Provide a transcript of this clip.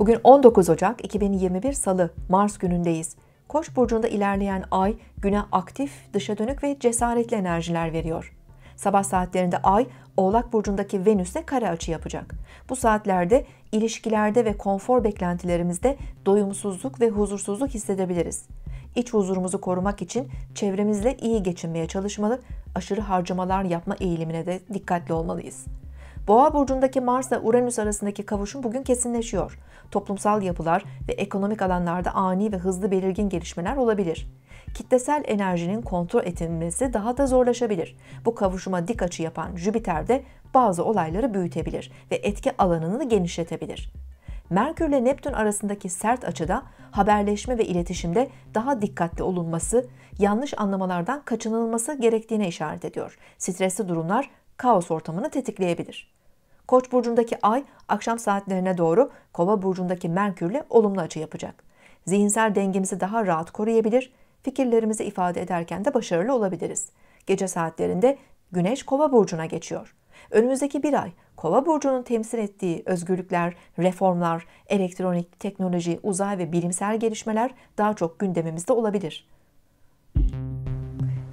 Bugün 19 Ocak 2021 Salı, Mars günündeyiz. Koç burcunda ilerleyen ay güne aktif, dışa dönük ve cesaretli enerjiler veriyor. Sabah saatlerinde ay Oğlak burcundaki Venüs'e kare açı yapacak. Bu saatlerde ilişkilerde ve konfor beklentilerimizde doyumsuzluk ve huzursuzluk hissedebiliriz. İç huzurumuzu korumak için çevremizle iyi geçinmeye çalışmalı, aşırı harcamalar yapma eğilimine de dikkatli olmalıyız. Boğa burcundaki Mars ve Uranüs arasındaki kavuşum bugün kesinleşiyor. Toplumsal yapılar ve ekonomik alanlarda ani ve hızlı belirgin gelişmeler olabilir. Kitlesel enerjinin kontrol edilmesi daha da zorlaşabilir. Bu kavuşuma dik açı yapan Jüpiter de bazı olayları büyütebilir ve etki alanını genişletebilir. Merkür ile Neptün arasındaki sert açıda haberleşme ve iletişimde daha dikkatli olunması, yanlış anlamalardan kaçınılması gerektiğine işaret ediyor. Stresli durumlar kaos ortamını tetikleyebilir. Koç burcundaki ay akşam saatlerine doğru Kova burcundaki Merkürle olumlu açı yapacak. Zihinsel dengemizi daha rahat koruyabilir, fikirlerimizi ifade ederken de başarılı olabiliriz. Gece saatlerinde Güneş Kova burcuna geçiyor. Önümüzdeki bir ay Kova burcunun temsil ettiği özgürlükler, reformlar, elektronik, teknoloji, uzay ve bilimsel gelişmeler daha çok gündemimizde olabilir.